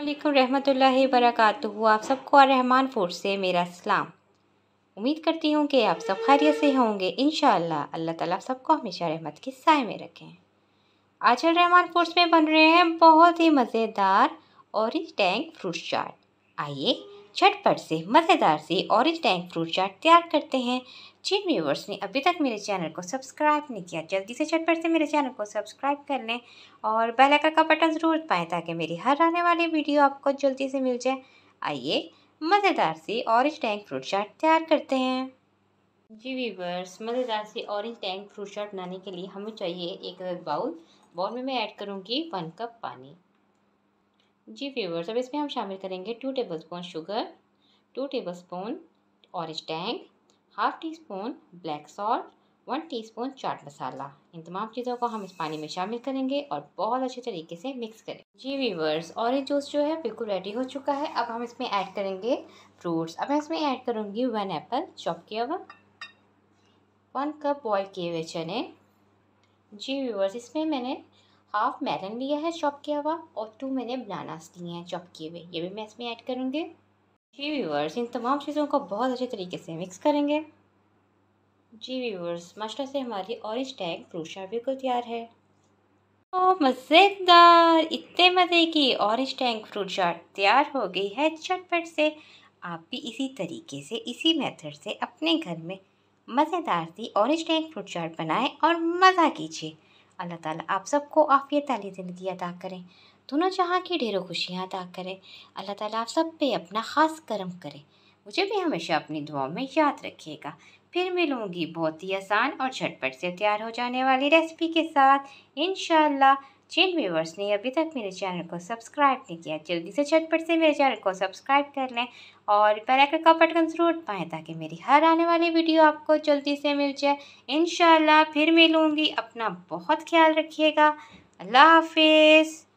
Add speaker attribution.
Speaker 1: अल्लाम रहमतुल्ला वरक आप सबको और रहमान फोर्स से मेरा सलाम उम्मीद करती हूँ कि आप सब खैरियत से होंगे इन अल्लाह ताला आप सबको हमेशा रहमत के साय में रखें आज रहमान फोर्स में बन रहे हैं बहुत ही मज़ेदार ऑरेंज टैंक फ्रूट चाट आइए झटपट से मज़ेदार से ऑरेंज टैंक फ्रूट चाट तैयार करते हैं जिन व्यूवर्स ने अभी तक मेरे चैनल को सब्सक्राइब नहीं किया जल्दी से झटपट से मेरे चैनल को सब्सक्राइब कर लें और बेल आइकन का बटन ज़रूर दबाएं ताकि मेरी हर आने वाली वीडियो आपको जल्दी से मिल जाए आइए मज़ेदार से ऑरेंज टैंक फ्रूट चाट तैयार करते हैं जी वीवर्स मज़ेदार से ऑरेंज टैंक फ्रूट चाट बनाने के लिए हमें चाहिए एक बाउल बाउल में मैं ऐड करूँगी वन कप पानी जी व्यूवर्स अब इसमें हम शामिल करेंगे two tablespoon sugar two tablespoon orange Tang half teaspoon black salt one teaspoon chaat masala इन तमाम चीज़ों को हम इस पानी में शामिल करेंगे और बहुत अच्छे तरीके से मिक्स करें जी वीवर्स ऑरेंज जूस जो है बिल्कुल रेडी हो चुका है अब हम इसमें ऐड करेंगे फ्रूट्स अब मैं इसमें ऐड करूँगी वन एप्पल चॉप किया हुआ वन कप बॉयल किए हुए चने जी व्यूवर्स इसमें मैंने हाफ मैरन लिया है चॉप किया हुआ और टू मैंने बनानास लिए हैं चॉप किए हुए ये भी मैं इसमें ऐड करूँगी जी व्यूवर्स इन तमाम चीज़ों को बहुत अच्छे तरीके से मिक्स करेंगे जी व्यूवर्स मशला से हमारी ऑरेंज टैग क्रूशा बिल्कुल तैयार है ओ मज़ेदार इतने मज़े की ऑरेंज टैंक फ्रूट चाट तैयार हो गई है चटपट से आप भी इसी तरीके से इसी मेथड से अपने घर में मज़ेदार सी ऑरेंज टैंक फ्रूट चाट बनाएं और मज़ा कीजिए अल्लाह ताला आप सबको आफ़ियत आली ज़िंदगी अदा करें दोनों जहाँ की ढेरों खुशियाँ अदा करें अल्लाह ताला आप सब पे अपना ख़ास करम करें मुझे भी हमेशा अपनी दुआओं में याद रखिएगा फिर मिलूँगी बहुत ही आसान और झटपट से तैयार हो जाने वाली रेसिपी के साथ इन जिन व्यूवर्स ने अभी तक मेरे चैनल को सब्सक्राइब नहीं किया जल्दी से झटपट से मेरे चैनल को सब्सक्राइब कर लें और बेल का बटन ज़रूर पाएँ ताकि मेरी हर आने वाली वीडियो आपको जल्दी से मिल जाए इन फिर मिलूँगी अपना बहुत ख्याल रखिएगा अल्लाह हाफिज़